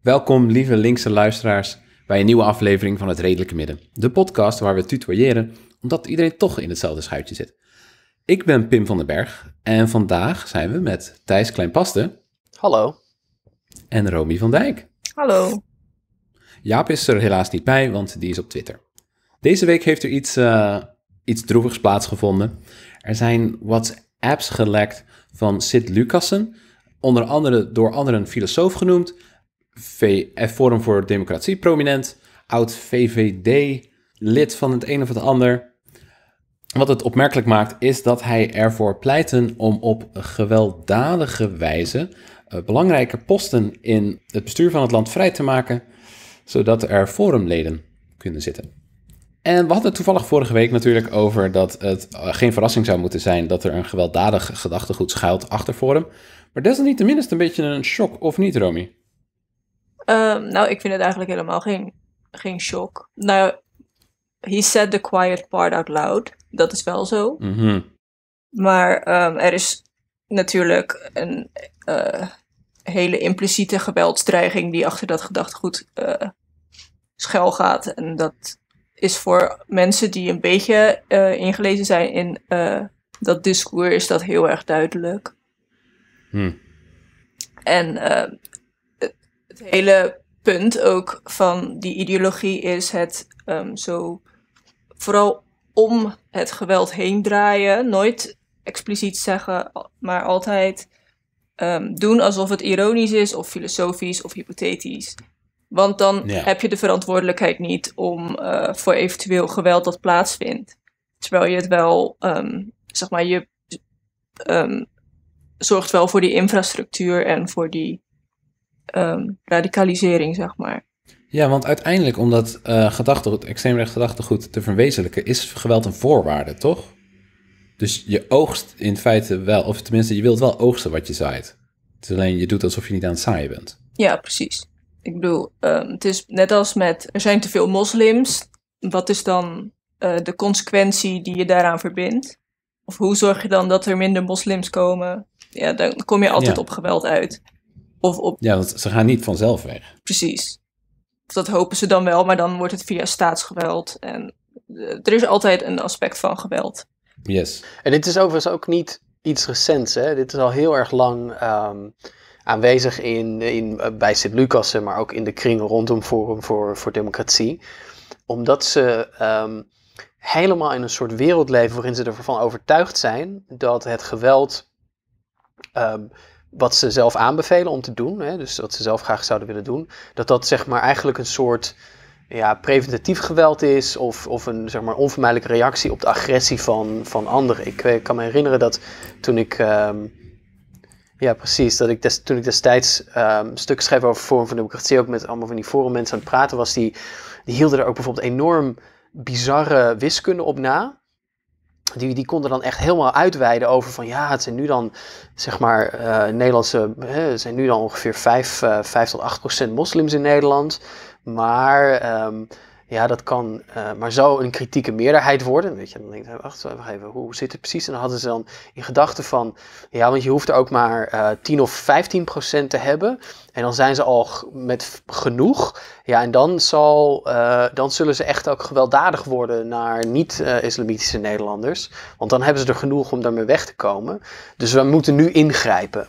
Welkom, lieve linkse luisteraars, bij een nieuwe aflevering van Het Redelijke Midden. De podcast waar we tutoyeren, omdat iedereen toch in hetzelfde schuitje zit. Ik ben Pim van den Berg en vandaag zijn we met Thijs Kleinpaste Hallo. En Romy van Dijk. Hallo. Jaap is er helaas niet bij, want die is op Twitter. Deze week heeft er iets, eh, iets droevigs plaatsgevonden. Er zijn WhatsApps gelekt van Sid Lucassen, onder andere door anderen filosoof genoemd, VF eh, Forum voor Democratie prominent, oud VVD, lid van het een of het ander. Wat het opmerkelijk maakt is dat hij ervoor pleiten om op gewelddadige wijze eh, belangrijke posten in het bestuur van het land vrij te maken, zodat er forumleden kunnen zitten. En we hadden toevallig vorige week natuurlijk over dat het eh, geen verrassing zou moeten zijn dat er een gewelddadig gedachtegoed schuilt achter Forum. Maar desalniettemin is het een beetje een shock, of niet, Romy? Ehm, nou, ik vind het eigenlijk helemaal geen, geen shock. Nou, he said the quiet part out loud. Dat is wel zo. Mhm. Maar ehm, er is natuurlijk een eh, hele impliciete geweldsdreiging die achter dat gedachtegoed uh, schuil gaat. En dat is voor mensen die een beetje eh, ingelezen zijn in dat discours, is dat heel erg duidelijk. Hmm. En het, het, hele punt ook van die ideologie is het ehm, zo vooral om het geweld heen draaien, nooit expliciet zeggen, maar altijd ehm, doen alsof het ironisch is of filosofisch of hypothetisch. Want dan heb je de verantwoordelijkheid niet om eh, voor eventueel geweld dat plaatsvindt. Terwijl je het wel, ehm, zeg maar, je ehm, zorgt wel voor die infrastructuur en voor die radicalisering, zeg maar. Ja, want uiteindelijk, om dat eh, gedachtegoed, extreemrecht gedachtegoed te verwezenlijken, is geweld een voorwaarde, toch? Dus je oogst in feite wel, of tenminste, je wilt wel oogsten wat je zaait. Het is alleen je doet alsof je niet aan het zaaien bent. Ja, precies. Ik bedoel, ehm, het is net als met er zijn te veel moslims. Wat is dan eh, de consequentie die je daaraan verbindt? Of hoe zorg je dan dat er minder moslims komen? Ja, dan kom je altijd op geweld uit. Of op... Ja, want ze gaan niet vanzelf weg. Precies. Dat hopen ze dan wel, maar dan wordt het via staatsgeweld. En eh, er is altijd een aspect van geweld. Yes. En dit is overigens ook niet iets recents. Hè? Dit is al heel erg lang ehm, aanwezig in, in, eh, bij Sint-Lucassen, maar ook in de kring rondom Forum voor, voor Democratie. Omdat ze ehm, helemaal in een soort wereld leven waarin ze ervan overtuigd zijn dat het geweld. Ehm, wat ze zelf aanbevelen om te doen, hè, dus wat ze zelf graag zouden willen doen, dat dat zeg maar eigenlijk een soort ja, preventatief geweld is of, of een zeg maar, onvermijdelijke reactie op de agressie van, van anderen. Ik, eh, kan me herinneren dat toen ik, ehm, ja precies, dat ik toen ik destijds um, ehm, stukken schreef over vorm van democratie, ook met allemaal van die mensen aan het praten was, die, die hielden er ook bijvoorbeeld enorm bizarre wiskunde op na. Die, die konden dan echt helemaal uitweiden over van ja, het zijn nu dan, zeg maar, eh, Nederlandse, zijn nu dan ongeveer 5, 5 eh, tot 8 procent moslims in Nederland. Maar, um, ja, dat kan eh, maar zo een kritieke meerderheid worden. Weet je, dan denk je, nou, wacht even, hoe zit het precies? En dan hadden ze dan in gedachten van, ja, want je hoeft er ook maar uh, eh, 10 of 15 procent te hebben. En dan zijn ze al met genoeg. Ja, en dan, zal, eh, dan zullen ze echt ook gewelddadig worden naar niet-islamitische Nederlanders. Want dan hebben ze er genoeg om daarmee weg te komen. Dus we moeten nu ingrijpen.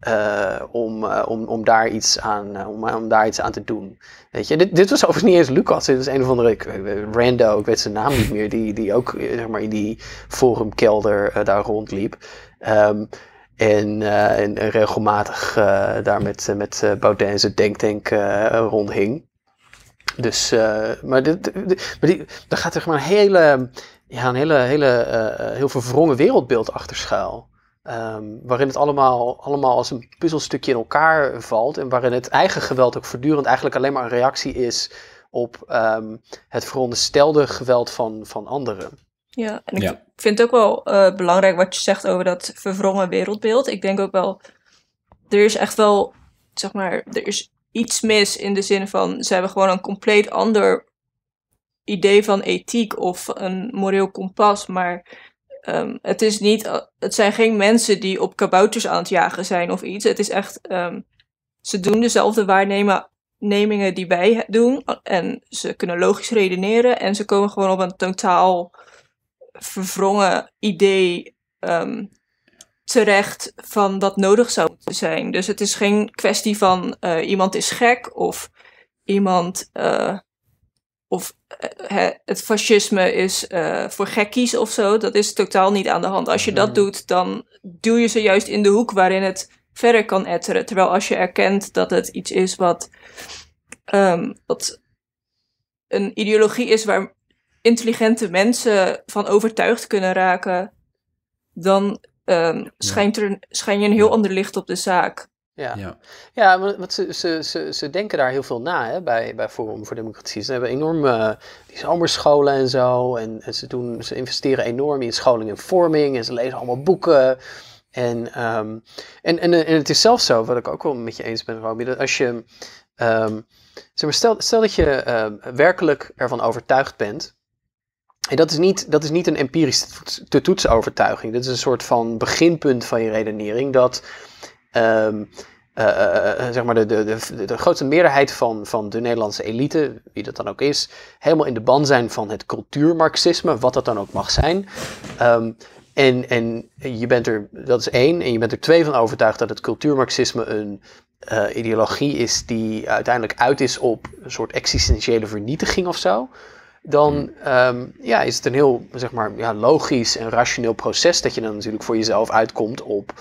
Eh, om, eh, om, om, daar iets aan, eh, om, om, daar iets aan te doen. Weet je, dit, dit was overigens niet eens Lucas, dit was een of andere rando, ik weet zijn naam niet meer, die, die ook zeg maar, in die forumkelder daar rondliep. Ehm, en, regelmatig daar met, met en zijn denktank rondhing. Dus, maar, dit, maar die, daar gaat er maar een hele, ja, een hele, hele heel verwrongen wereldbeeld achter schuil. Ehm, waarin het allemaal, allemaal als een puzzelstukje in elkaar valt. En waarin het eigen geweld ook voortdurend eigenlijk alleen maar een reactie is op ehm, het veronderstelde geweld van, van anderen. Ja, en ik vind het ook wel eh, belangrijk wat je zegt over dat verwrongen wereldbeeld. Ik denk ook wel, er is echt wel, zeg maar, er is iets mis in de zin van ze hebben gewoon een compleet ander idee van ethiek of een moreel kompas. Maar Ehm, het, is niet, eh, het zijn geen mensen die op kabouters aan het jagen zijn of iets. Het is echt, ehm, ze doen dezelfde waarnemingen die wij doen. En ze kunnen logisch redeneren. En ze komen gewoon op een totaal verwrongen idee ehm, terecht van wat nodig zou moeten zijn. Dus het is geen kwestie van eh, iemand is gek of iemand eh, of eh, het fascisme is eh, voor gekkies of zo. Dat is totaal niet aan de hand. Als je dat doet, dan duw je ze juist in de hoek waarin het verder kan etteren. Terwijl als je erkent dat het iets is wat, ehm, wat een ideologie is waar intelligente mensen van overtuigd kunnen raken, dan ehm, schijnt, er, schijn je een heel ander licht op de zaak. Ja, ja. ja want ze, ze, ze, ze denken daar heel veel na hè, bij, bij Forum voor Democratie. Ze hebben enorme eh, die zomerscholen en zo. En, ze, doen, ze investeren enorm in scholing en vorming. En ze lezen allemaal boeken. En, ehm, en, en, en het is zelfs zo, wat ik ook wel met je eens ben, Romy, dat als je. Ehm, zeg maar, stel, stel dat je ehm, werkelijk ervan overtuigd bent. En dat is niet, dat is niet een empirisch te toetsen overtuiging. Dat is een soort van beginpunt van je redenering. Dat Ehm, eh, eh, eh, zeg maar de, de, de, de, grootste meerderheid van, van de Nederlandse elite, wie dat dan ook is, helemaal in de ban zijn van het cultuurmarxisme, wat dat dan ook mag zijn. Ehm, en, en je bent er, dat is één, en je bent er twee van overtuigd dat het cultuurmarxisme een ideologie is die uiteindelijk uit is op een soort existentiële vernietiging of zo. Dan hmm. ehm, ja, is het een heel zeg maar, ja, logisch en rationeel proces dat je dan natuurlijk voor jezelf uitkomt op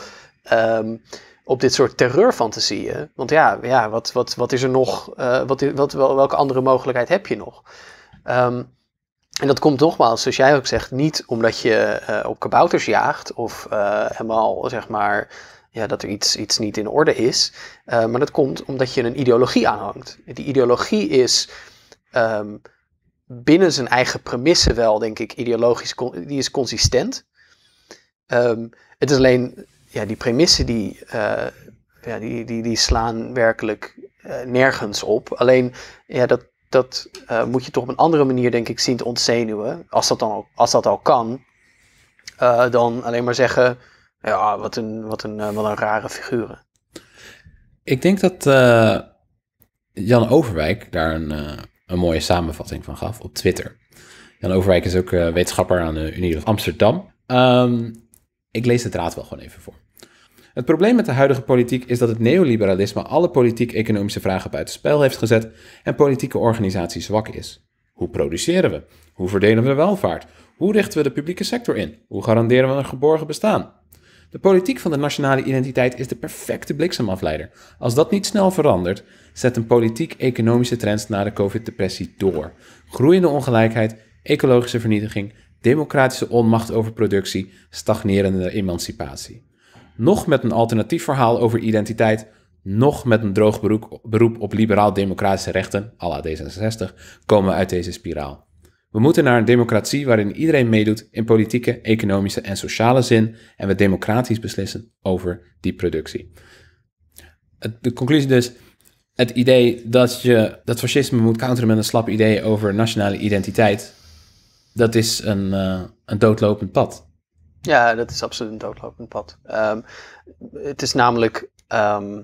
op dit soort terreurfantasieën. Want ja, ja wat, wat, wat is er nog? Eh, wat, wat, welke andere mogelijkheid heb je nog? Ehm, en dat komt nogmaals, zoals jij ook zegt, niet omdat je eh, op kabouters jaagt of eh, helemaal zeg maar ja, dat er iets, iets niet in orde is. maar dat komt omdat je een ideologie aanhangt. Die ideologie is ehm, binnen zijn eigen premissen wel, denk ik, ideologisch, die is consistent. Ehm, het is alleen ja, die premissen die, eh, ja, die, die, die slaan werkelijk eh, nergens op. Alleen ja, dat, dat eh, moet je toch op een andere manier, denk ik, zien te ontzenuwen. Als dat, dan al, als dat al kan, dan alleen maar zeggen: ja, wat een, wat een, wat een rare figuren. Ik denk dat Jan Overwijk daar een, een mooie samenvatting van gaf op Twitter. Jan Overwijk is ook wetenschapper aan de Universiteit Amsterdam. Ehm, ik lees het raad wel gewoon even voor. Het probleem met de huidige politiek is dat het neoliberalisme alle politiek-economische vragen buitenspel heeft gezet en politieke organisatie zwak is. Hoe produceren we? Hoe verdelen we de welvaart? Hoe richten we de publieke sector in? Hoe garanderen we een geborgen bestaan? De politiek van de nationale identiteit is de perfecte bliksemafleider. Als dat niet snel verandert, zet een politiek-economische trend na de COVID-depressie door. Groeiende ongelijkheid, ecologische vernietiging, democratische onmacht over productie, stagnerende emancipatie nog met een alternatief verhaal over identiteit, nog met een droog beroep, op liberaal-democratische rechten, à la D66, komen we uit deze spiraal. We moeten naar een democratie waarin iedereen meedoet in politieke, economische en sociale zin en we democratisch beslissen over die productie. De conclusie dus, het idee dat je dat fascisme moet counteren met een slap idee over nationale identiteit, dat is een, eh, een doodlopend pad. Ja, dat is absoluut een doodlopend pad. Ehm, het is namelijk. Ehm,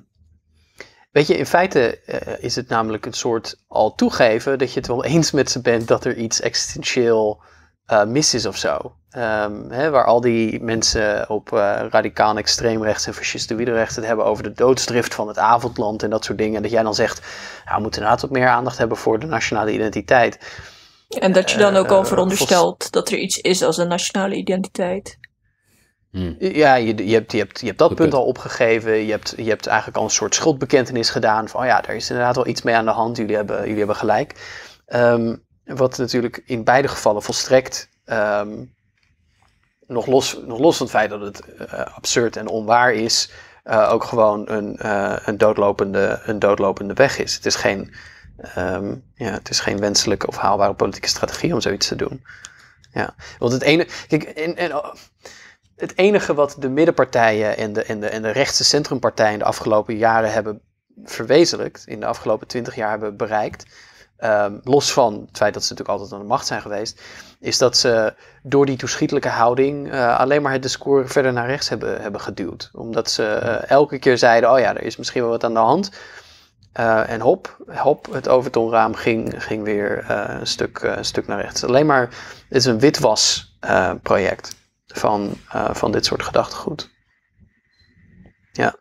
weet je, in feite eh, is het namelijk een soort al toegeven dat je het wel eens met ze bent dat er iets existentieel uh, mis is of zo. Ehm, hè, waar al die mensen op uh, radicaal extreemrechts en fascistoïde rechts het hebben over de doodsdrift van het avondland en dat soort dingen. En dat jij dan zegt, nou, we moeten inderdaad ook meer aandacht hebben voor de nationale identiteit. En dat je dan ook al veronderstelt dat er iets is als een nationale identiteit. Hmm. Ja, je, hebt, je, hebt, je hebt dat punt, al opgegeven. Je hebt, je hebt eigenlijk al een soort schuldbekentenis gedaan. Van, oh ja, daar is inderdaad wel iets mee aan de hand. Jullie hebben, jullie hebben gelijk. Ehm, wat natuurlijk in beide gevallen volstrekt, ehm, nog, los, nog los van het feit dat het eh, absurd en onwaar is, eh, ook gewoon een, eh, een, doodlopende, een doodlopende weg is. Het is, geen, ehm, ja, het is geen wenselijke of haalbare politieke strategie om zoiets te doen. Ja, want het ene. Kijk, en, het enige wat de middenpartijen en de, en de, en de rechtse centrumpartijen de afgelopen jaren hebben verwezenlijkt, in de afgelopen twintig jaar hebben bereikt, ehm, los van het feit dat ze natuurlijk altijd aan de macht zijn geweest, is dat ze door die toeschietelijke houding eh, alleen maar het discours verder naar rechts hebben, hebben geduwd. Omdat ze eh, elke keer zeiden, oh ja, er is misschien wel wat aan de hand. Eh, en hop, hop, het overtonraam ging, ging weer een, stuk, een stuk naar rechts. Alleen maar, het is een witwasproject. project van, eh, van dit soort gedachtegoed. Ja,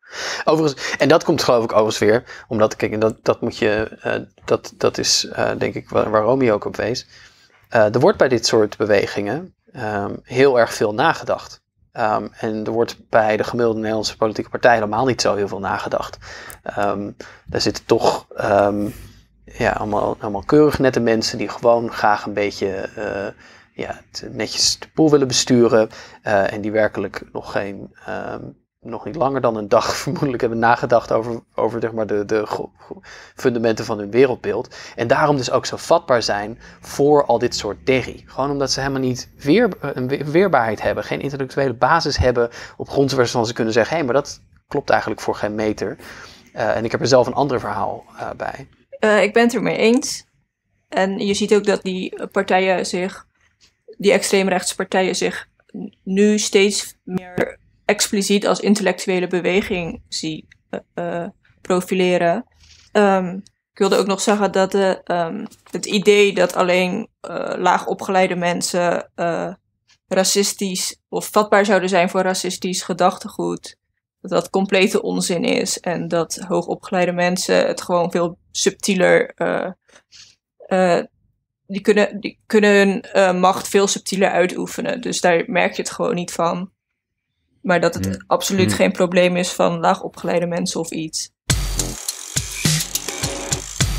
overigens, en dat komt geloof ik overigens weer, omdat, kijk, dat, dat moet je, eh, dat, dat is eh, denk ik waar, waar ook op wees. er wordt bij dit soort bewegingen ehm, heel erg veel nagedacht. Ehm, en er wordt bij de gemiddelde Nederlandse politieke partij helemaal niet zo heel veel nagedacht. Um, daar zitten toch ja, allemaal, allemaal keurig nette mensen die gewoon graag een beetje ja, eh, netjes de pool willen besturen eh, en die werkelijk nog geen. Ehm, nog niet langer dan een dag vermoedelijk hebben nagedacht over, over zeg maar de, de fundamenten van hun wereldbeeld. En daarom dus ook zo vatbaar zijn voor al dit soort derrie. Gewoon omdat ze helemaal niet weer, eh, een weerbaarheid hebben, geen intellectuele basis hebben op grond waarvan ze kunnen zeggen: hé, maar dat klopt eigenlijk voor geen meter. en ik heb er zelf een ander verhaal bij. ik ben het er mee eens. En je ziet ook dat die partijen zich die extreemrechtspartijen zich nu steeds meer expliciet als intellectuele beweging zie eh, eh, profileren. Ehm, ik wilde ook nog zeggen dat de, eh, ehm, het idee dat alleen laagopgeleide mensen racistisch of vatbaar zouden zijn voor racistisch gedachtegoed, dat dat complete onzin is. En dat hoogopgeleide mensen het gewoon veel subtieler die kunnen, die kunnen hun eh, macht veel subtieler uitoefenen. Dus daar merk je het gewoon niet van. Maar dat het hmm. absoluut hmm. geen probleem is van laagopgeleide mensen of iets.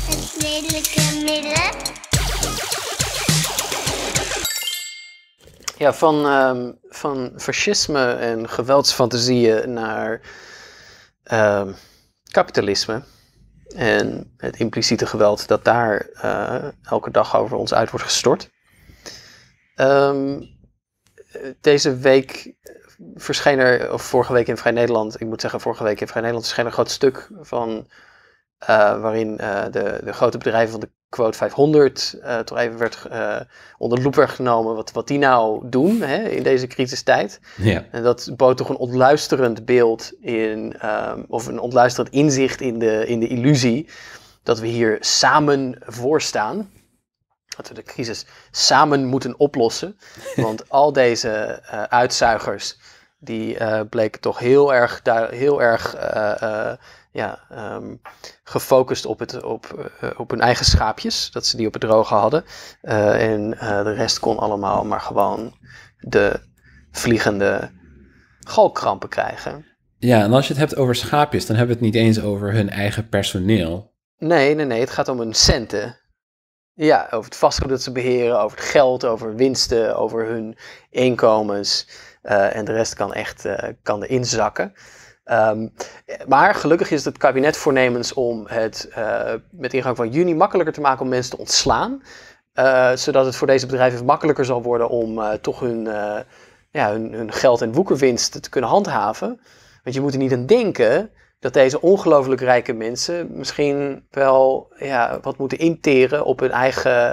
Het redelijke midden. Ja, van, ehm, van fascisme en geweldsfantasieën naar ehm, kapitalisme. En het impliciete geweld dat daar eh, elke dag over ons uit wordt gestort. Ehm, deze week verscheen er, of vorige week in Vrij Nederland, ik moet zeggen vorige week in Vrij Nederland, verscheen een groot stuk van, eh, waarin eh, de, de grote bedrijven van de Quote 500 eh, toch even werd eh, onder de loep werd genomen wat, wat die nou doen hè, in deze crisistijd. Ja. En dat bood toch een ontluisterend beeld in, ehm, of een ontluisterend inzicht in de, in de illusie dat we hier samen voor staan. Dat we de crisis samen moeten oplossen. Want al deze eh, uitzuigers, die bleken toch heel erg, heel erg ja, ehm, gefocust op, het, op, eh, op hun eigen schaapjes, dat ze die op het droge hadden. Eh, en eh, de rest kon allemaal maar gewoon de vliegende galkrampen krijgen. Ja, en als je het hebt over schaapjes, dan hebben we het niet eens over hun eigen personeel. Nee, nee, nee, het gaat om hun centen. Ja, over het vastgoed dat ze beheren, over het geld, over winsten, over hun inkomens. en de rest kan echt kan erin zakken. Ehm, maar gelukkig is het kabinet voornemens om het eh, met ingang van juni makkelijker te maken om mensen te ontslaan. Eh, zodat het voor deze bedrijven makkelijker zal worden om eh, toch hun, ja, hun, hun, geld en woekerwinst te kunnen handhaven. Want je moet er niet aan denken dat deze ongelooflijk rijke mensen misschien wel ja, wat moeten interen op hun eigen,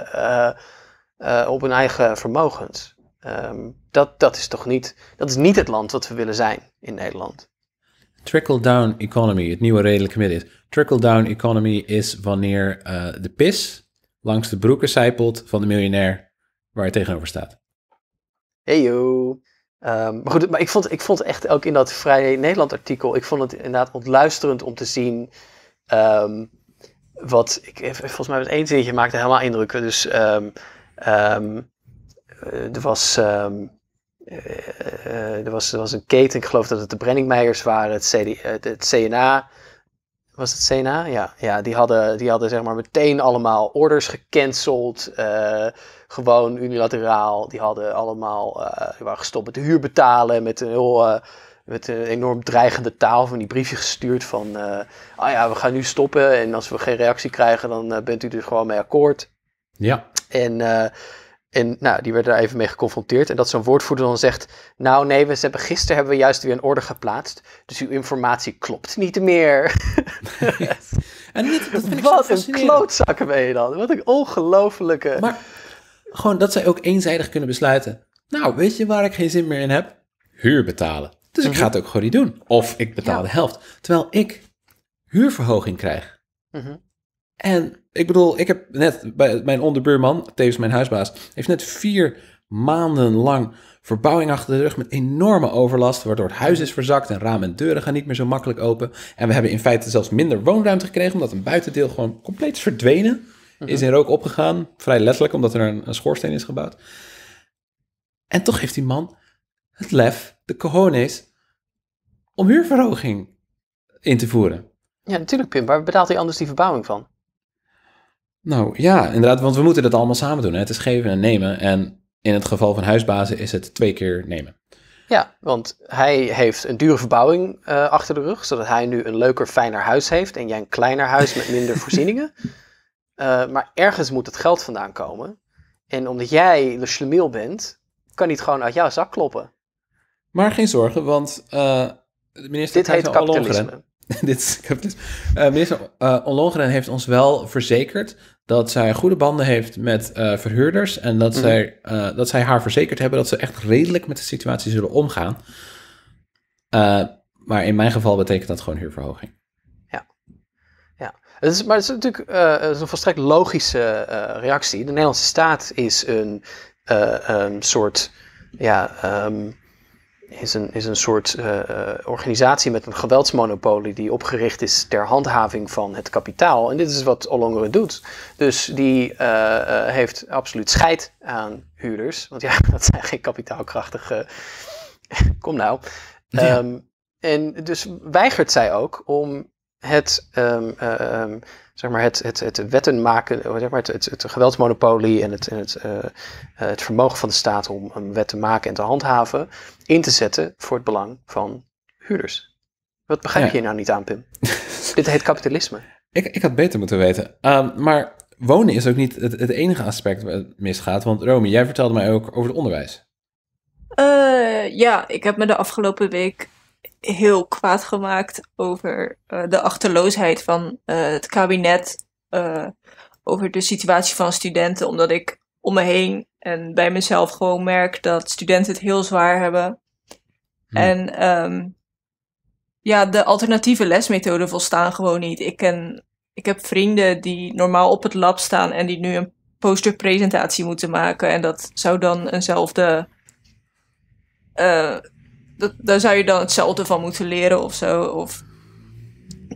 op hun eigen vermogens. Ehm, dat, dat, is toch niet, dat is niet het land wat we willen zijn in Nederland. Trickle-down economy, het nieuwe redelijke midden is. Trickle-down economy is wanneer eh, de pis langs de broeken zijpelt van de miljonair waar je tegenover staat. Hey yo. Ehm, maar goed, maar ik vond, ik vond echt ook in dat Vrij Nederland artikel, ik vond het inderdaad ontluisterend om te zien ehm, wat, ik, eh, volgens mij met één zinnetje maakte helemaal indrukken. Dus ehm, eh, er was, uh, er, was, was een keten, ik geloof dat het de Brenningmeijers waren, het, CD, eh, het CNA. Was het CNA? Ja, ja die hadden, die hadden zeg maar meteen allemaal orders gecanceld. gewoon unilateraal. Die hadden allemaal, uh, waren gestopt met de huur betalen. Met een, heel, met een enorm dreigende taal van die briefje gestuurd van... ah ja, we gaan nu stoppen en als we geen reactie krijgen dan bent u dus gewoon mee akkoord. Ja. En en nou, die werd daar even mee geconfronteerd. En dat zo'n woordvoerder dan zegt: Nou, nee, we hebben, gisteren hebben we juist weer een orde geplaatst. Dus uw informatie klopt niet meer. en dit, dat Wat een klootzakken ben je dan? Wat een ongelofelijke. Maar gewoon dat zij ook eenzijdig kunnen besluiten: Nou, weet je waar ik geen zin meer in heb? Huur betalen. Dus ik ga het ook gewoon niet doen. Of ik betaal de helft. Terwijl ik huurverhoging krijg. Mm en ik bedoel, ik heb net bij mijn onderbuurman, tevens mijn huisbaas, heeft net vier maanden lang verbouwing achter de rug met enorme overlast, waardoor het huis is verzakt en ramen en deuren gaan niet meer zo makkelijk open. En we hebben in feite zelfs minder woonruimte gekregen, omdat een buitendeel gewoon compleet is verdwenen. Mhm. Is in rook opgegaan, vrij letterlijk, omdat er een, een schoorsteen is gebouwd. En toch heeft die man het lef, de cojones, om huurverhoging in te voeren. Ja, natuurlijk, Pim. Waar betaalt hij anders die verbouwing van? Nou ja, inderdaad, want we moeten dat allemaal samen doen. Hè? Het is geven en nemen. En in het geval van huisbazen is het twee keer nemen. Ja, want hij heeft een dure verbouwing eh, achter de rug, zodat hij nu een leuker, fijner huis heeft en jij een kleiner huis met minder voorzieningen. Eh, maar ergens moet het geld vandaan komen. En omdat jij de schlemiel bent, kan niet gewoon uit jouw zak kloppen. Maar geen zorgen, want eh, de minister Dit heet kapitalisme. dit is, eh, minister Ollongren eh, heeft ons wel verzekerd dat zij goede banden heeft met eh, verhuurders en dat, mhm. zij, dat zij haar verzekerd hebben dat ze echt redelijk met de situatie zullen omgaan. maar in mijn geval betekent dat gewoon huurverhoging. Ja, ja. Het is, maar het is natuurlijk een volstrekt logische reactie. De Nederlandse staat is een, soort ja, ehm, is een, is een soort eh, eh, organisatie met een geweldsmonopolie die opgericht is ter handhaving van het kapitaal. En dit is wat Ollongren doet. Dus die eh, heeft absoluut scheid aan huurders. Want ja, dat zijn geen kapitaalkrachtige. Kom nou. Ehm, en dus weigert zij ook om het ehm, ehm, zeg maar, het, het, het wetten maken, eh, zeg maar, het, het, het geweldsmonopolie en het, het, eh, eh, het vermogen van de staat om een wet te maken en te handhaven, in te zetten voor het belang van huurders. Wat begrijp je nou niet aan, Pim? Dit heet kapitalisme. Ik, ik had beter moeten weten. Ehm, maar wonen is ook niet het, het enige aspect waar het misgaat. Want Romy, jij vertelde mij ook over het onderwijs. ja, ik heb me de afgelopen week heel kwaad gemaakt over eh, de achterloosheid van eh, het kabinet. Eh, over de situatie van studenten, omdat ik om me heen en bij mezelf gewoon merk dat studenten het heel zwaar hebben. Hm. En ehm, ja, de alternatieve lesmethoden volstaan gewoon niet. Ik, ken, ik heb vrienden die normaal op het lab staan en die nu een posterpresentatie moeten maken. En dat zou dan eenzelfde dat, daar zou je dan hetzelfde van moeten leren of zo. Of,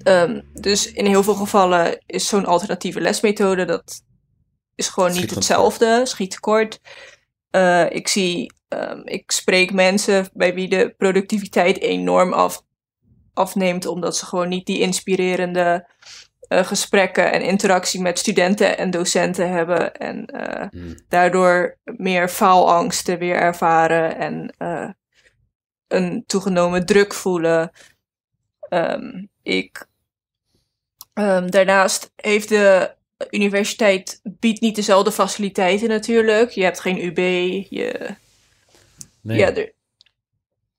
ehm, dus in heel veel gevallen is zo'n alternatieve lesmethode, dat is gewoon niet hetzelfde, schiet tekort. Eh, ik zie, ehm, ik spreek mensen bij wie de productiviteit enorm af, afneemt, omdat ze gewoon niet die inspirerende eh, gesprekken en interactie met studenten en docenten hebben. En eh, hmm. daardoor meer faalangsten weer ervaren en een toegenomen druk voelen. Ehm, ik, ehm, daarnaast heeft de universiteit biedt niet dezelfde faciliteiten natuurlijk. Je hebt geen UB. Je... Nee. Ja, er...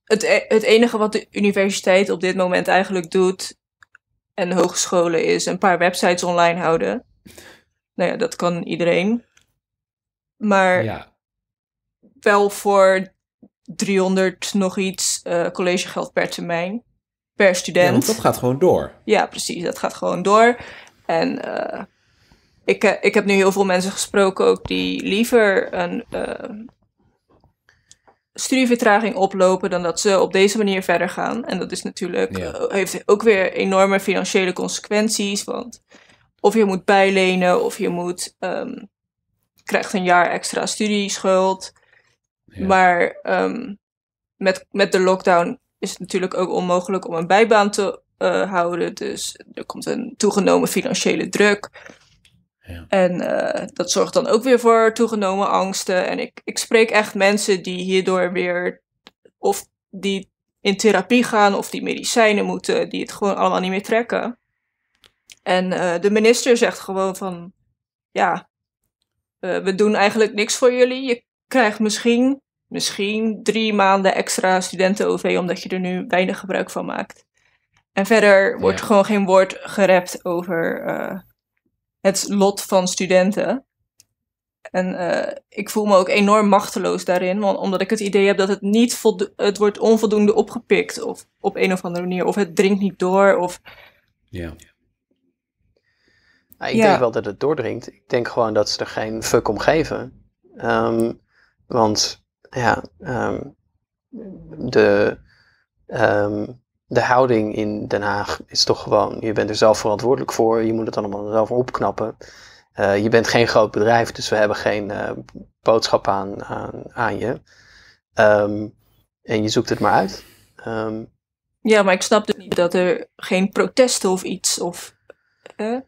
het, e-, het enige wat de universiteit op dit moment eigenlijk doet en hogescholen is een paar websites online houden. Nou ja, dat kan iedereen. Maar ja. wel voor 300 nog iets eh, collegegeld per termijn, per student. want dat gaat gewoon door. Ja, precies, dat gaat gewoon door. En eh, ik, eh, ik heb nu heel veel mensen gesproken ook die liever een studievertraging oplopen dan dat ze op deze manier verder gaan. En dat is natuurlijk, heeft ook weer enorme financiële consequenties, want of je moet bijlenen of je moet, ehm, krijgt een jaar extra studieschuld. Maar ehm, met, met de lockdown is het natuurlijk ook onmogelijk om een bijbaan te eh, houden. Dus er komt een toegenomen financiële druk. Ja. En eh, dat zorgt dan ook weer voor toegenomen angsten. En ik, ik spreek echt mensen die hierdoor weer of die in therapie gaan of die medicijnen moeten, die het gewoon allemaal niet meer trekken. En eh, de minister zegt gewoon van ja, we doen eigenlijk niks voor jullie. Je krijgt misschien misschien drie maanden extra studenten-OV, omdat je er nu weinig gebruik van maakt. En verder wordt gewoon geen woord gerept over eh, het lot van studenten. En eh, ik voel me ook enorm machteloos daarin, want, omdat ik het idee heb dat het niet het wordt onvoldoende opgepikt of op een of andere manier, of het dringt niet door. Of... Ja. Nou, ik denk wel dat het doordringt. Ik denk gewoon dat ze er geen fuck om geven. Ehm, want ja, ehm, de, ehm, de houding in Den Haag is toch gewoon, je bent er zelf verantwoordelijk voor, je moet het allemaal zelf opknappen. Eh, je bent geen groot bedrijf, dus we hebben geen eh, boodschap aan, aan, aan je. Ehm, en je zoekt het maar uit. ja, maar ik snap dus niet dat er geen protesten of iets. Of,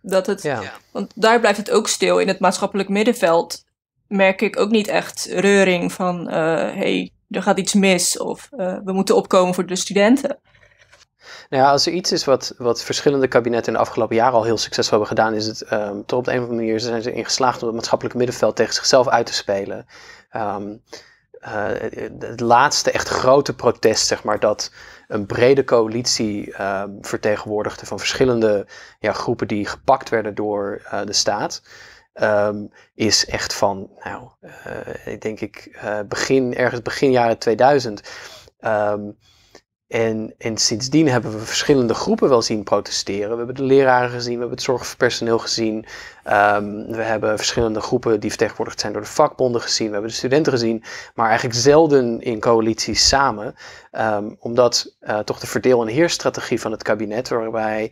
dat het, Want daar blijft het ook stil in het maatschappelijk middenveld merk ik ook niet echt reuring van uh, hey, er gaat iets mis of eh, we moeten opkomen voor de studenten. Nou ja, als er iets is wat, wat verschillende kabinetten in de afgelopen jaren al heel succesvol hebben gedaan, is het um, toch op de een of andere manier zijn ze in geslaagd om het maatschappelijke middenveld tegen zichzelf uit te spelen. Ehm, eh, het laatste echt grote protest, zeg maar, dat een brede coalitie uh, vertegenwoordigde van verschillende ja, groepen die gepakt werden door de staat. Ehm, is echt van, nou, eh, ik denk ik eh, begin, ergens begin jaren 2000. Ehm, en, en sindsdien hebben we verschillende groepen wel zien protesteren. We hebben de leraren gezien, we hebben het zorgpersoneel gezien. Ehm, we hebben verschillende groepen die vertegenwoordigd zijn door de vakbonden gezien. We hebben de studenten gezien, maar eigenlijk zelden in coalities samen. omdat eh, toch de verdeel- en heersstrategie van het kabinet, waarbij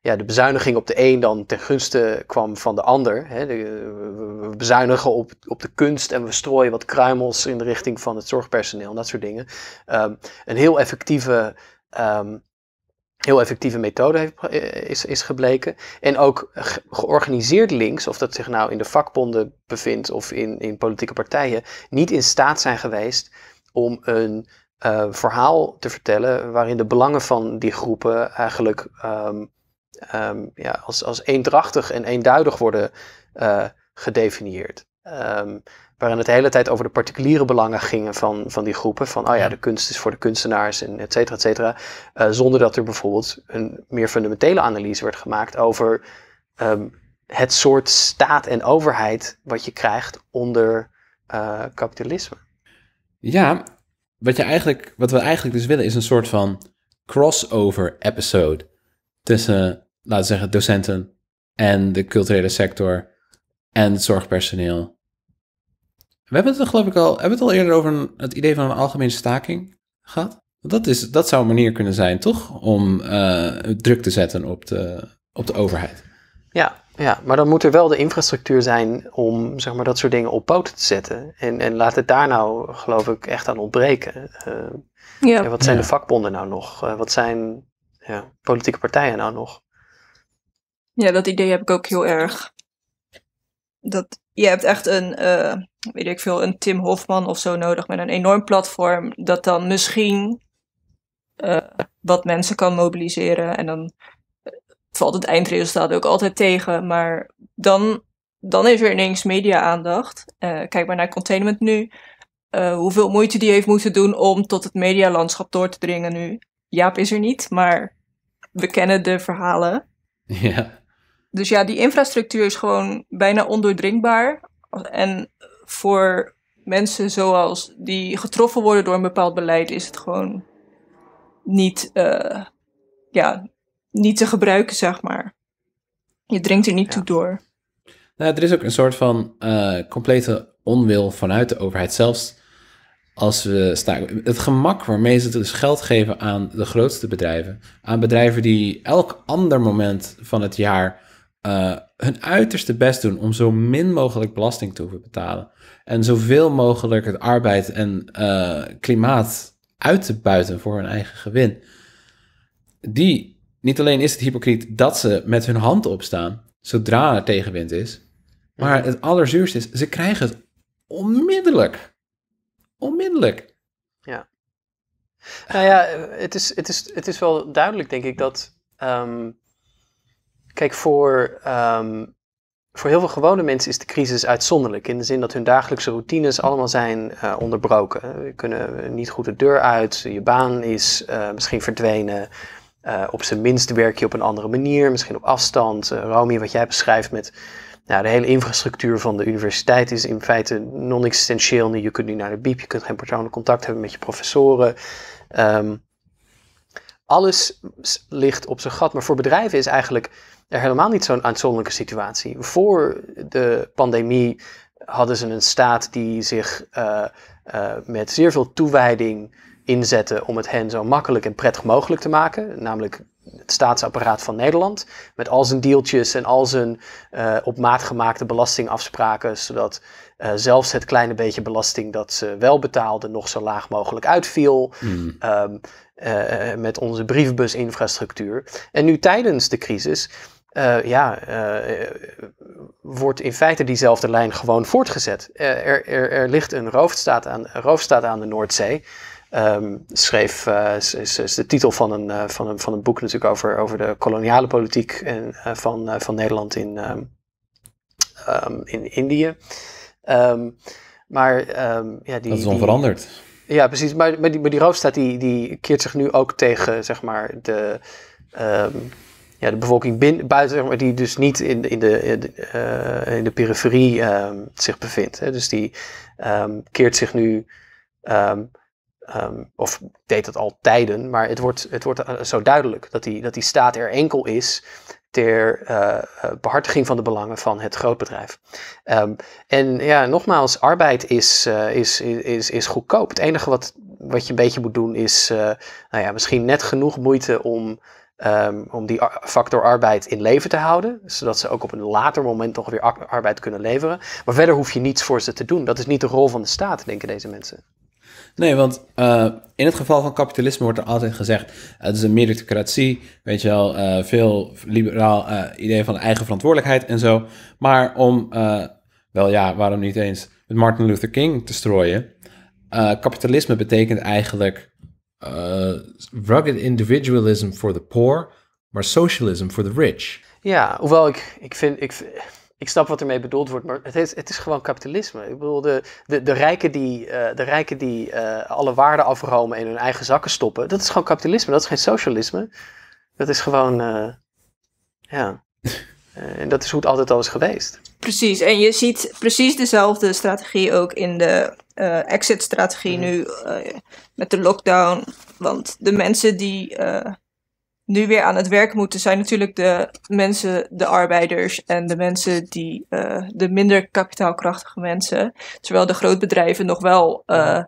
ja, de bezuiniging op de een dan ten gunste kwam van de ander. Hè. we bezuinigen op, op de kunst en we strooien wat kruimels in de richting van het zorgpersoneel en dat soort dingen. Ehm, een heel effectieve, ehm, heel effectieve methode heeft, eh, is, is gebleken. En ook georganiseerd links, of dat zich nou in de vakbonden bevindt of in, in politieke partijen, niet in staat zijn geweest om een eh, verhaal te vertellen waarin de belangen van die groepen eigenlijk ehm, Ehm, ja, als, als eendrachtig en eenduidig worden eh, gedefinieerd. Ehm, waarin het de hele tijd over de particuliere belangen gingen van, van die groepen. Van, oh ja, de kunst is voor de kunstenaars en et cetera, et cetera. Eh, zonder dat er bijvoorbeeld een meer fundamentele analyse werd gemaakt over ehm, het soort staat en overheid wat je krijgt onder eh, kapitalisme. Ja, wat, je eigenlijk, wat we eigenlijk dus willen is een soort van crossover episode tussen, laten we zeggen, docenten en de culturele sector en het zorgpersoneel. We hebben het geloof ik al, hebben het al eerder over het idee van een algemene staking gehad. Dat, is, dat zou een manier kunnen zijn, toch? Om eh, druk te zetten op de, op de overheid. Ja, ja, maar dan moet er wel de infrastructuur zijn om zeg maar, dat soort dingen op poten te zetten. En, en laat het daar nou, geloof ik, echt aan ontbreken. Eh, ja. En wat zijn de vakbonden nou nog? Eh, wat zijn ja, politieke partijen nou nog? Ja, dat idee heb ik ook heel erg. Dat, je hebt echt een, eh, weet ik veel, een Tim Hofman of zo nodig met een enorm platform. Dat dan misschien eh, wat mensen kan mobiliseren. En dan eh, valt het eindresultaat ook altijd tegen. Maar dan, dan is er ineens media-aandacht. kijk maar naar Containment nu. hoeveel moeite die heeft moeten doen om tot het medialandschap door te dringen nu. Jaap is er niet, maar we kennen de verhalen. Ja. Dus ja, die infrastructuur is gewoon bijna ondoordringbaar. En voor mensen zoals die getroffen worden door een bepaald beleid, is het gewoon niet, eh, ja, niet te gebruiken, zeg maar. Je dringt er niet toe door. Nou, er is ook een soort van eh, complete onwil vanuit de overheid. Zelfs als we staan Het gemak waarmee ze dus geld geven aan de grootste bedrijven. Aan bedrijven die elk ander moment van het jaar eh, hun uiterste best doen om zo min mogelijk belasting te hoeven betalen. En zoveel mogelijk het arbeid en eh, klimaat uit te buiten voor hun eigen gewin. Die, niet alleen is het hypocriet dat ze met hun hand opstaan zodra er tegenwind is, maar het allerzuurste is, ze krijgen het onmiddellijk. Onmiddellijk. Ja. Nou ja, het is, het is, het is wel duidelijk, denk ik, dat. Ehm, kijk, voor, ehm, voor heel veel gewone mensen is de crisis uitzonderlijk. In de zin dat hun dagelijkse routines allemaal zijn eh, onderbroken. We kunnen niet goed de deur uit, je baan is eh, misschien verdwenen. Eh, op zijn minst werk je op een andere manier, misschien op afstand. Romy, wat jij beschrijft met nou, de hele infrastructuur van de universiteit is in feite non-existentieel. Je kunt nu naar de biep, je kunt geen persoonlijk contact hebben met je professoren. Ehm, alles ligt op zijn gat. Maar voor bedrijven is eigenlijk er helemaal niet zo'n uitzonderlijke situatie. Voor de pandemie hadden ze een staat die zich eh, eh, met zeer veel toewijding inzette om het hen zo makkelijk en prettig mogelijk te maken. Namelijk het staatsapparaat van Nederland. Met al zijn deeltjes en al zijn eh, op maat gemaakte belastingafspraken. Zodat eh, zelfs het kleine beetje belasting dat ze wel betaalden nog zo laag mogelijk uitviel. Hmm. Ehm, eh, met onze brievenbusinfrastructuur. En nu tijdens de crisis. ja, wordt in feite diezelfde lijn gewoon voortgezet. Er, er, er, ligt een roofstaat aan, roofstaat aan de Noordzee. Ehm, schreef, is, eh, is, de titel van een, eh, van een, van een boek natuurlijk over, over de koloniale politiek eh, van, van Nederland in, ehm, ehm, in Indië. maar ja, die, dat is onveranderd. Die, ja, precies. Maar, maar, die, maar die roofstaat die, die keert zich nu ook tegen zeg maar, de, ja, de bevolking binnen, buiten, zeg maar, die dus niet in, in, de, in de, in de periferie zich bevindt. Hè. Dus die keert zich nu Ehm, of deed dat al tijden, maar het wordt, het wordt eh, zo duidelijk dat die, dat die staat er enkel is ter eh, eh, behartiging van de belangen van het grootbedrijf. Um, en ja, nogmaals, arbeid is, is, is, is goedkoop. Het enige wat, wat je een beetje moet doen is nou ja, misschien net genoeg moeite om, ehm, om die factor arbeid in leven te houden, zodat ze ook op een later moment toch weer arbeid kunnen leveren. Maar verder hoef je niets voor ze te doen. Dat is niet de rol van de staat, denken deze mensen. Nee, want eh, in het geval van kapitalisme wordt er altijd gezegd: eh, het is een meritocratie, weet je wel, eh, veel liberaal uh, idee van eigen verantwoordelijkheid en zo. Maar om, wel ja, waarom niet eens met Martin Luther King te strooien? kapitalisme betekent eigenlijk rugged individualism for the poor, maar socialism for the rich. Ja, hoewel ik, ik vind. Ik, ik snap wat ermee bedoeld wordt, maar het is, het is gewoon kapitalisme. Ik bedoel, de, de, de rijken die, eh, de rijken die eh, alle waarden afromen en hun eigen zakken stoppen, dat is gewoon kapitalisme, dat is geen socialisme. Dat is gewoon, eh, ja. en dat is hoe het altijd al is geweest. Precies, en je ziet precies dezelfde strategie ook in de exit-strategie mhm. nu met de lockdown. Want de mensen die nu weer aan het werk moeten, zijn natuurlijk de mensen, de arbeiders en de mensen die, eh, de minder kapitaalkrachtige mensen. Terwijl de grootbedrijven nog wel eh,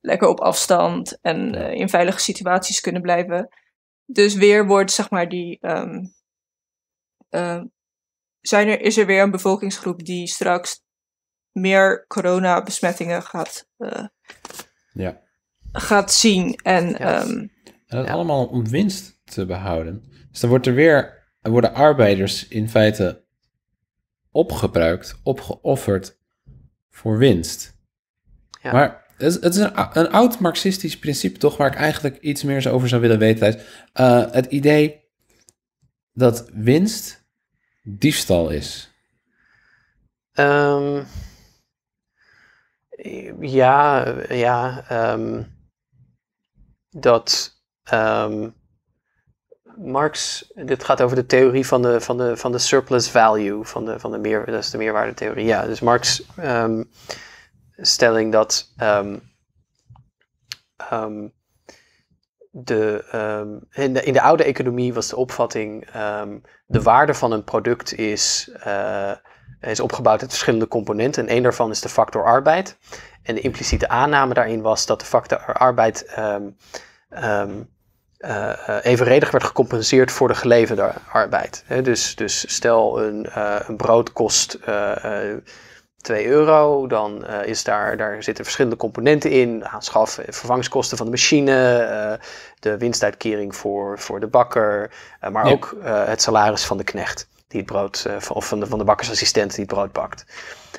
lekker op afstand en eh, in veilige situaties kunnen blijven. Dus weer wordt, zeg maar, die. Ehm, zijn er, is er weer een bevolkingsgroep die straks meer coronabesmettingen gaat, ja. gaat zien. En, ehm, en dat allemaal om winst te behouden. Dus dan wordt er weer, worden arbeiders in feite opgebruikt, opgeofferd voor winst. Ja. Maar het is, een, een, oud marxistisch principe toch, waar ik eigenlijk iets meer over zou willen weten. Eh, het idee dat winst diefstal is. Ehm, ja, ja. Ehm, dat ehm, Marx, dit gaat over de theorie van de, van de, van de surplus value, van de, van de meer, dat is de meerwaardetheorie. Ja, dus Marx ehm, stelling dat ehm, ehm, de, in, de, in de oude economie was de opvatting de waarde van een product is, eh, is opgebouwd uit verschillende componenten en een daarvan is de factor arbeid. En de impliciete aanname daarin was dat de factor arbeid eh, eh, evenredig werd gecompenseerd voor de geleverde arbeid. dus, dus stel een, eh, een brood kost uh, 2 euro, dan is daar, daar zitten verschillende componenten in. Aanschaf, vervangingskosten van de machine, de winstuitkering voor, voor de bakker, maar ook het salaris van de knecht die het brood, of van de, van de bakkersassistent die het brood bakt.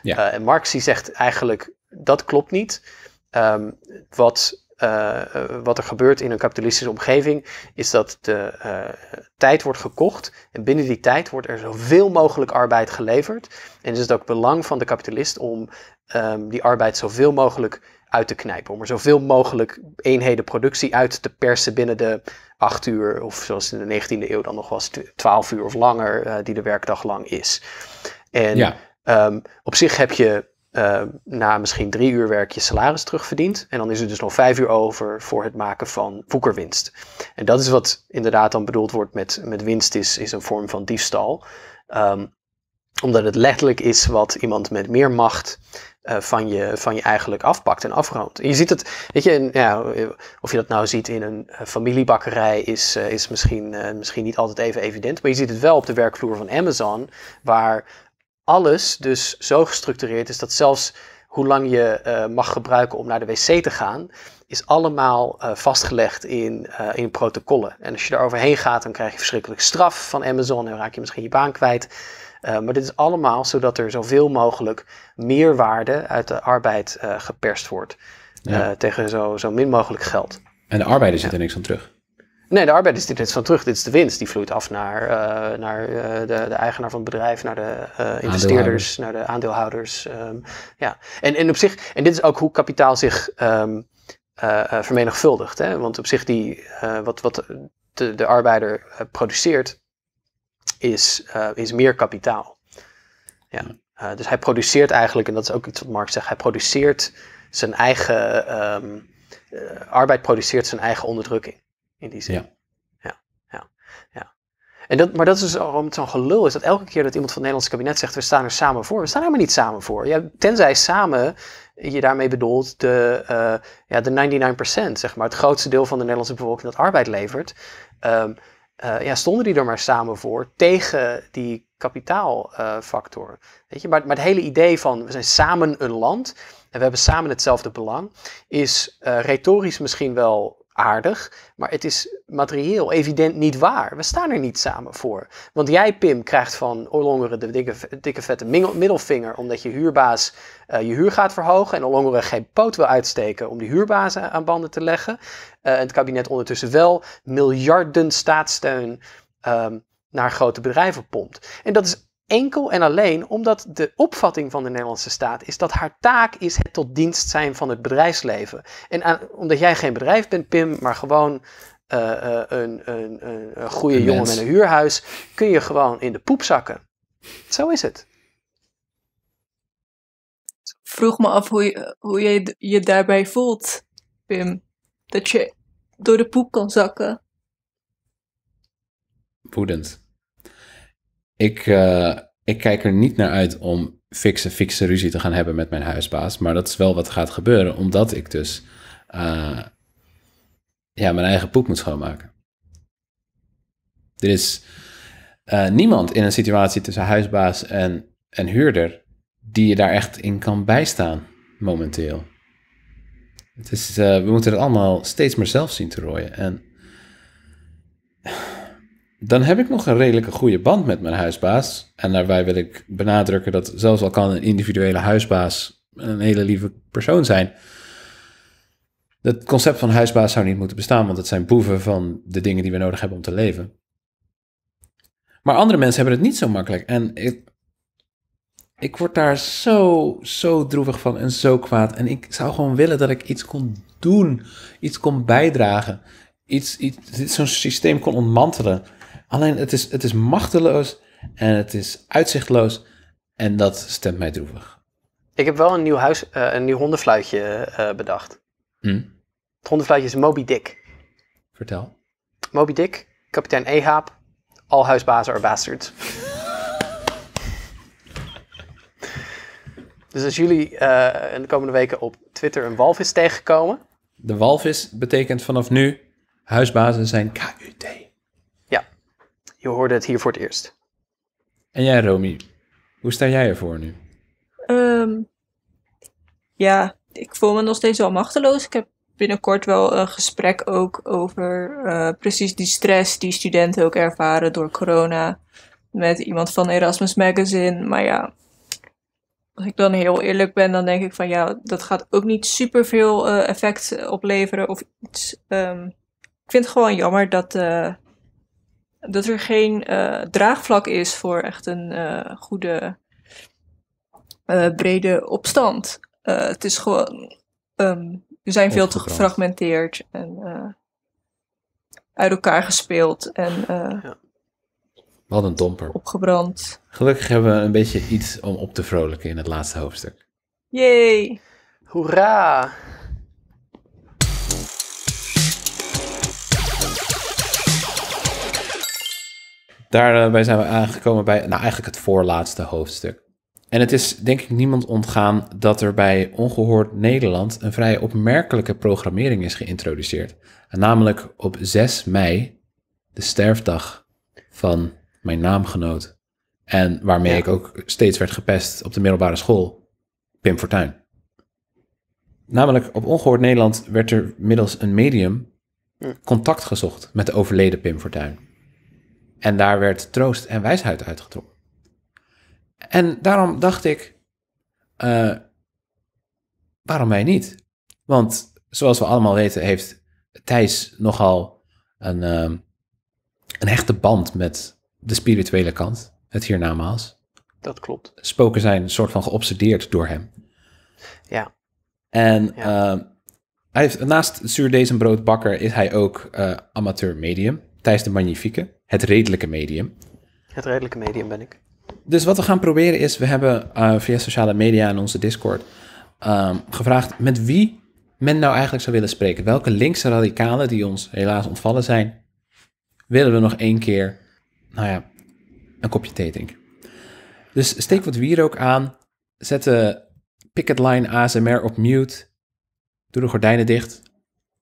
Ja. en Marx zegt eigenlijk, dat klopt niet. Ehm, wat eh, eh, wat er gebeurt in een kapitalistische omgeving, is dat de eh, tijd wordt gekocht. En binnen die tijd wordt er zoveel mogelijk arbeid geleverd. En is het ook belang van de kapitalist om ehm, die arbeid zoveel mogelijk uit te knijpen. Om er zoveel mogelijk eenheden productie uit te persen binnen de acht uur, of zoals in de 19e eeuw dan nog was, twaalf uur of langer, die de werkdag lang is. En ehm, op zich heb je Ehm, na misschien drie uur werk je salaris terugverdient. En dan is er dus nog vijf uur over voor het maken van voekerwinst En dat is wat inderdaad dan bedoeld wordt met, met winst, is, is een vorm van diefstal. Ehm, omdat het letterlijk is wat iemand met meer macht eh, van, je, van je eigenlijk afpakt en afroomt. En je ziet het, weet je, ja, of je dat nou ziet in een eh, familiebakkerij is, eh, is misschien, misschien niet altijd even evident. Maar je ziet het wel op de werkvloer van Amazon, waar alles dus zo gestructureerd is dat zelfs hoe lang je eh, mag gebruiken om naar de wc te gaan, is allemaal eh, vastgelegd in, eh, in protocollen. En als je daar overheen gaat, dan krijg je verschrikkelijk straf van Amazon en raak je misschien je baan kwijt. maar dit is allemaal zodat er zoveel mogelijk meerwaarde uit de arbeid geperst wordt. tegen zo, zo min mogelijk geld. En de arbeider zit er niks aan terug. Nee, de arbeid is er niks van terug. Dit is de winst. Die vloeit af naar, eh, naar eh, de, de, eigenaar van het bedrijf, naar de eh, investeerders, naar de aandeelhouders. Ehm, ja. en, en op zich, en dit is ook hoe kapitaal zich ehm, vermenigvuldigt. Hè? Want op zich, die, wat, wat de, de arbeider produceert, is, is meer kapitaal. Ja. dus hij produceert eigenlijk, en dat is ook iets wat Marx zegt, hij produceert zijn eigen, ehm, arbeid produceert zijn eigen onderdrukking. In die zin. Ja. Ja, ja, En dat, maar dat is dus waarom het zo'n gelul is. Dat elke keer dat iemand van het Nederlandse kabinet zegt: we staan er samen voor. We staan er helemaal niet samen voor. Ja, tenzij samen je daarmee bedoelt de, eh, ja, de 99%, zeg maar. Het grootste deel van de Nederlandse bevolking dat arbeid levert. Ehm, eh, ja, stonden die er maar samen voor tegen die kapitaalfactor. Weet je, maar, maar het hele idee van we zijn samen een land en we hebben samen hetzelfde belang, is eh, retorisch misschien wel aardig, maar het is materieel evident niet waar. We staan er niet samen voor. Want jij, Pim, krijgt van Ollongeren de dikke, dikke vette middelvinger omdat je huurbaas eh, je huur gaat verhogen en Ollongeren geen poot wil uitsteken om die huurbaas aan banden te leggen. Eh, en het kabinet ondertussen wel miljarden staatssteun ehm, naar grote bedrijven pompt. En dat is enkel en alleen omdat de opvatting van de Nederlandse staat is dat haar taak is het tot dienst zijn van het bedrijfsleven. En omdat jij geen bedrijf bent, Pim, maar gewoon eh, eh, een, een, een, goede jongen met een huurhuis, kun je gewoon in de poep zakken. Zo is het. Vroeg me af hoe je hoe je, je daarbij voelt, Pim. Dat je door de poep kan zakken. Woedend ik, eh, ik kijk er niet naar uit om fikse, fikse ruzie te gaan hebben met mijn huisbaas. Maar dat is wel wat gaat gebeuren, omdat ik dus eh, ja, mijn eigen poep moet schoonmaken. Er is eh, niemand in een situatie tussen huisbaas en, en huurder die je daar echt in kan bijstaan momenteel. Het is, we moeten het allemaal steeds meer zelf zien te rooien. En dan heb ik nog een redelijke goede band met mijn huisbaas. En daarbij wil ik benadrukken dat zelfs al kan een individuele huisbaas een hele lieve persoon zijn. Het concept van huisbaas zou niet moeten bestaan, want het zijn boeven van de dingen die we nodig hebben om te leven. Maar andere mensen hebben het niet zo makkelijk. En ik, ik word daar zo, zo droevig van en zo kwaad. En ik zou gewoon willen dat ik iets kon doen, iets kon bijdragen, iets, iets, zo'n systeem kon ontmantelen. Alleen het is, het is machteloos en het is uitzichtloos. En dat stemt mij droevig. Ik heb wel een nieuw, huis, eh, een nieuw hondenfluitje eh, bedacht. Hm? Het hondenfluitje is Moby Dick. Vertel. Moby Dick, kapitein Ehaap, al huisbazen are bastards. dus als jullie eh, in de komende weken op Twitter een walvis tegenkomen... De walvis betekent vanaf nu huisbazen zijn KU. Je hoorde het hier voor het eerst. En jij, Romy, hoe sta jij ervoor nu? Ehm, ja, ik voel me nog steeds wel machteloos. Ik heb binnenkort wel een gesprek ook over eh, precies die stress die studenten ook ervaren door corona. Met iemand van Erasmus Magazine. Maar ja, als ik dan heel eerlijk ben, dan denk ik van ja, dat gaat ook niet super veel eh, effect opleveren of iets. Ehm, ik vind het gewoon jammer dat, eh, dat er geen eh, draagvlak is voor echt een eh, goede eh, brede opstand. het is gewoon, ehm, we zijn veel te gefragmenteerd en uit elkaar gespeeld en ja. Wat een domper. Opgebrand. Gelukkig hebben we een beetje iets om op te vrolijken in het laatste hoofdstuk. Yay! Hoera! daarbij eh, zijn we aangekomen bij, nou eigenlijk het voorlaatste hoofdstuk. En het is denk ik niemand ontgaan dat er bij Ongehoord Nederland een vrij opmerkelijke programmering is geïntroduceerd. En namelijk op 6 mei, de sterfdag van mijn naamgenoot. En waarmee ik ook steeds werd gepest op de middelbare school, Pim Fortuyn. Namelijk op Ongehoord Nederland werd er middels een medium hm. contact gezocht met de overleden Pim Fortuyn. En daar werd troost en wijsheid uitgetrokken. En daarom dacht ik, eh, waarom mij niet? Want zoals we allemaal weten, heeft Thijs nogal een, ehm, een hechte band met de spirituele kant, het hiernamaals. Dat klopt. Spoken zijn een soort van geobsedeerd door hem. Ja. En ja. Ehm, hij heeft, naast is hij ook eh, amateur medium. Thijs de Magnifieke, het redelijke medium. Het redelijke medium ben ik. Dus wat we gaan proberen is, we hebben eh, via sociale media en onze Discord ehm, gevraagd met wie men nou eigenlijk zou willen spreken. Welke linkse radicalen die ons helaas ontvallen zijn, willen we nog één keer, nou ja, een kopje thee drinken. Dus steek wat wierook aan, zet de picketline ASMR op mute, doe de gordijnen dicht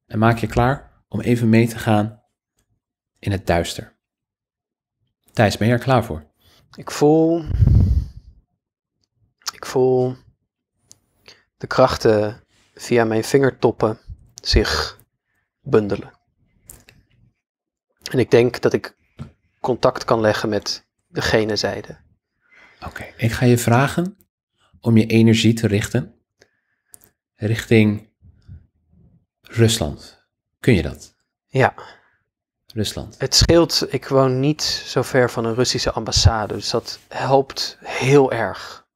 en maak je klaar om even mee te gaan in het duister. Thijs, ben je er klaar voor? Ik voel. Ik voel de krachten via mijn vingertoppen zich bundelen. En ik denk dat ik contact kan leggen met de zijde. Oké, ik ga je vragen om je energie te richten richting Rusland. Kun je dat? Ja. Rusland. Het scheelt, ik woon niet zo ver van een Russische ambassade, dus dat helpt heel erg.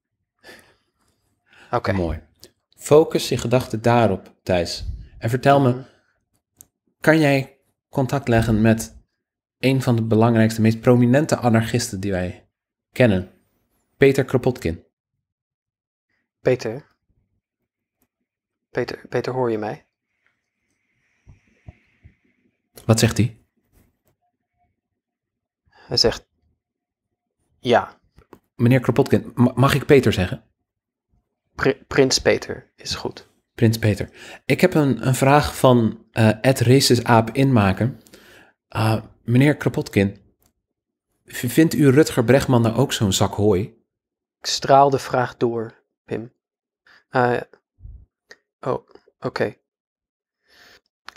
Oké. Mooi. Focus je gedachten daarop, Thijs. En vertel me, kan jij contact leggen met een van de belangrijkste, meest prominente anarchisten die wij kennen? Peter Kropotkin. Peter? Peter, Peter hoor je mij? Wat zegt hij? Hij zegt ja. Meneer Kropotkin, mag ik Peter zeggen? Prins Peter is goed. Prins Peter. Ik heb een, een vraag van uh, eh, Races Aap inmaken. Ah, meneer Kropotkin, vindt u Rutger Bregman nou ook zo'n zak hooi? Ik straal de vraag door, Pim. Eh, oh, oké.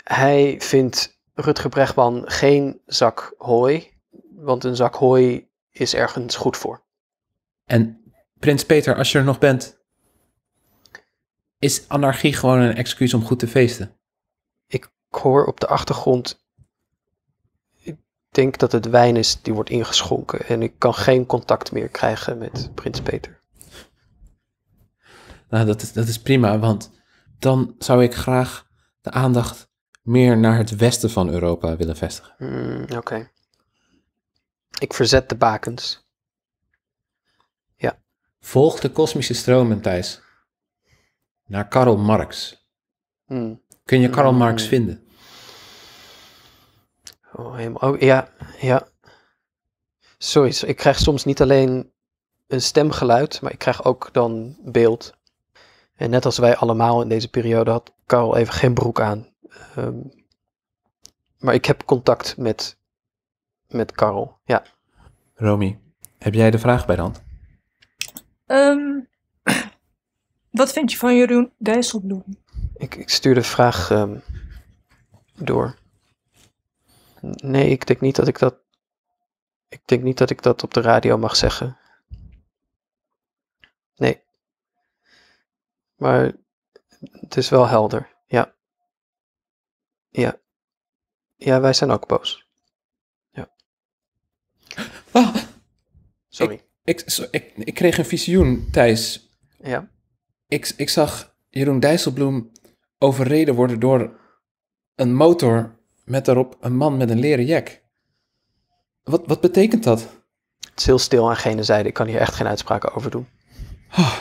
Hij vindt Rutger Bregman geen zak hooi, want een zak hooi is ergens goed voor. En Prins Peter, als je er nog bent, is anarchie gewoon een excuus om goed te feesten? Ik hoor op de achtergrond. Ik denk dat het wijn is die wordt ingeschonken. En ik kan geen contact meer krijgen met Prins Peter. Nou, dat is, dat is prima, want dan zou ik graag de aandacht meer naar het westen van Europa willen vestigen. Mm, oké. Ik verzet de bakens. Ja. Volg de kosmische stromen, Thijs. Naar Karl Marx. Hmm. Kun je Karl hmm. Marx vinden? Oh, oh, ja, ja. Sorry, ik krijg soms niet alleen een stemgeluid, maar ik krijg ook dan beeld. En net als wij allemaal in deze periode had Karl even geen broek aan. Ehm, maar ik heb contact met met Karel, ja. Romy, heb jij de vraag bij de hand? Ehm, wat vind je van Jeroen Dijsselbloem? Ik, ik stuur de vraag ehm, door. Nee, ik denk niet dat ik dat. Ik denk niet dat ik dat op de radio mag zeggen. Nee. Maar het is wel helder, ja. Ja. Ja, wij zijn ook boos. Ah. Sorry. Ik, ik, ik, kreeg een visioen, Thijs. Ja. Ik, ik zag Jeroen Dijsselbloem overreden worden door een motor met daarop een man met een leren jack. Wat, wat betekent dat? Het is heel stil aan gene zijde. Ik kan hier echt geen uitspraken over doen. Oh,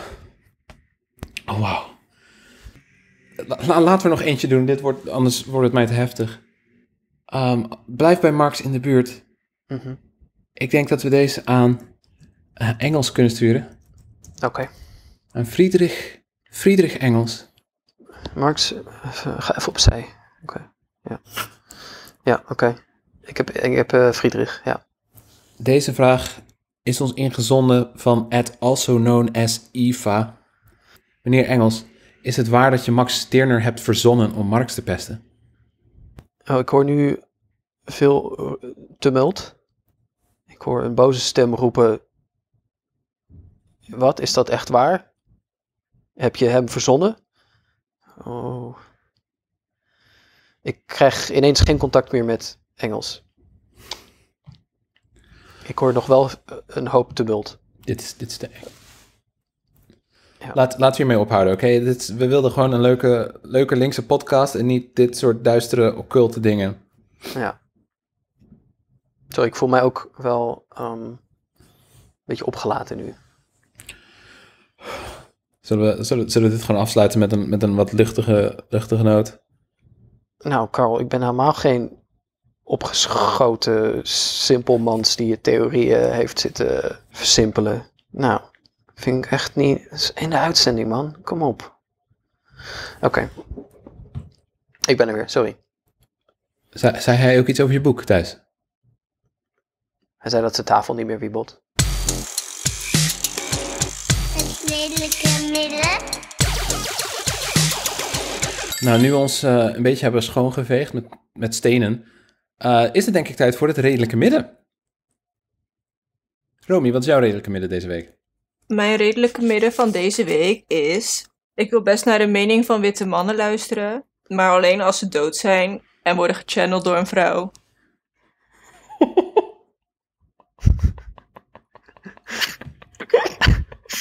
oh wauw. La, laten we nog eentje doen. Dit wordt, anders wordt het mij te heftig. Ehm, blijf bij Marx in de buurt. Mm ik denk dat we deze aan eh, Engels kunnen sturen. Oké. Okay. Aan Friedrich, Friedrich Engels. Marx, eh, ga even opzij. Oké, ja. Ja, oké. Ik heb, ik heb eh, Friedrich, ja. Deze vraag is ons ingezonden van at also known as Eva. Meneer Engels, is het waar dat je Max Stirner hebt verzonnen om Marx te pesten? Oh, ik hoor nu veel tumult. Ik hoor een boze stem roepen: Wat, is dat echt waar? Heb je hem verzonnen? Oh. Ik krijg ineens geen contact meer met Engels. Ik hoor nog wel eh, een hoop tumult. Dit is, dit is de Laat, laten we hiermee ophouden, oké? We wilden gewoon een leuke, leuke linkse podcast en niet dit soort duistere, occulte dingen. Ja. Sorry, ik voel mij ook wel ehm, een beetje opgelaten nu. Zullen we, zullen, zullen dit gewoon afsluiten met een, met een wat luchtige, luchtige noot? Nou, Karl, ik ben helemaal geen opgeschoten simpelmans die je theorieën heeft zitten versimpelen. Nou, vind ik echt niet. In de uitzending, man. Kom op. Oké. Ik ben er weer, sorry. Zei, zei hij ook iets over je boek, Thijs? Hij zei dat zijn tafel niet meer wiebelt. Het midden. Nou, nu we ons eh, een beetje hebben schoongeveegd met, met stenen, eh, is het denk ik tijd voor het redelijke midden. Romy, wat is jouw redelijke midden deze week? Mijn redelijke midden van deze week is: ik wil best naar de mening van witte mannen luisteren, maar alleen als ze dood zijn en worden gechanneld door een vrouw.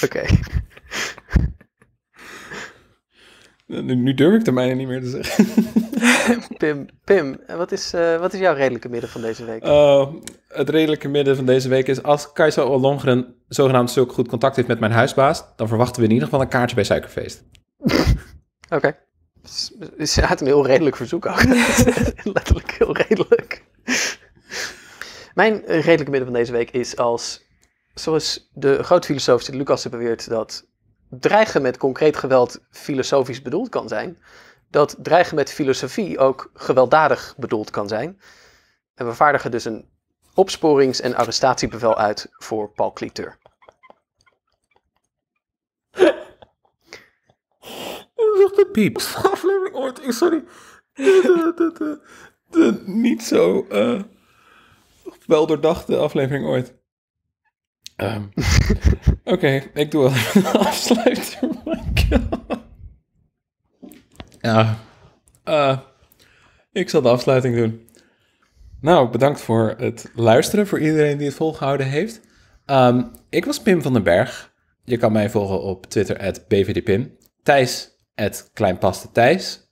Oké. Nu, nu durf ik de mijne niet meer te zeggen. Pim, Pim wat, is, wat is jouw redelijke midden van deze week? het redelijke midden van deze week is... als Kajsa Ollongren zogenaamd zulk goed contact heeft met mijn huisbaas... dan verwachten we in ieder geval een kaartje bij Suikerfeest. Oké. Okay. Ze had een heel redelijk verzoek ook. Letterlijk heel redelijk. Mijn eh, redelijke midden van deze week is als, zoals de filosoof Sint Lucas beweert, dat dreigen met concreet geweld filosofisch bedoeld kan zijn, dat dreigen met filosofie ook gewelddadig bedoeld kan zijn. En we vaardigen dus een opsporings- en arrestatiebevel uit voor Paul Cliteur. Dat piep. echt ooit. Sorry. niet zo. Eh, wel doordachte aflevering ooit. Ehm. Oké, ik doe wel een afsluiter. Ja. Eh, ik zal de afsluiting doen. Nou, bedankt voor het luisteren, voor iedereen die het volgehouden heeft. Ehm, ik was Pim van den Berg. Je kan mij volgen op Twitter, bvdpim. Thijs, at Thijs.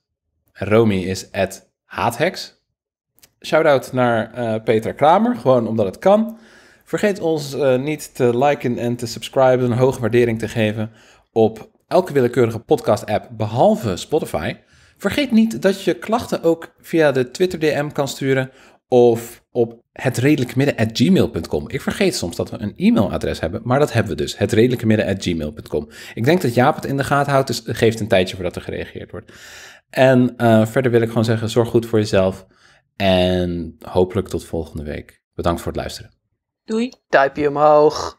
Romy is, at haatheks. Shoutout naar uh, eh, Petra Kramer, gewoon omdat het kan. Vergeet ons eh, niet te liken en te subscriben, een hoge waardering te geven op elke willekeurige podcast-app behalve Spotify. Vergeet niet dat je klachten ook via de Twitter-DM kan sturen of op hetredelijkemidden.gmail.com. Ik vergeet soms dat we een e-mailadres hebben, maar dat hebben we dus. hetredelijkemidden.gmail.com. Ik denk dat Jaap het in de gaten houdt, dus geeft een tijdje voordat er gereageerd wordt. En eh, verder wil ik gewoon zeggen, zorg goed voor jezelf. En hopelijk tot volgende week. Bedankt voor het luisteren. Doei. Duimpje omhoog.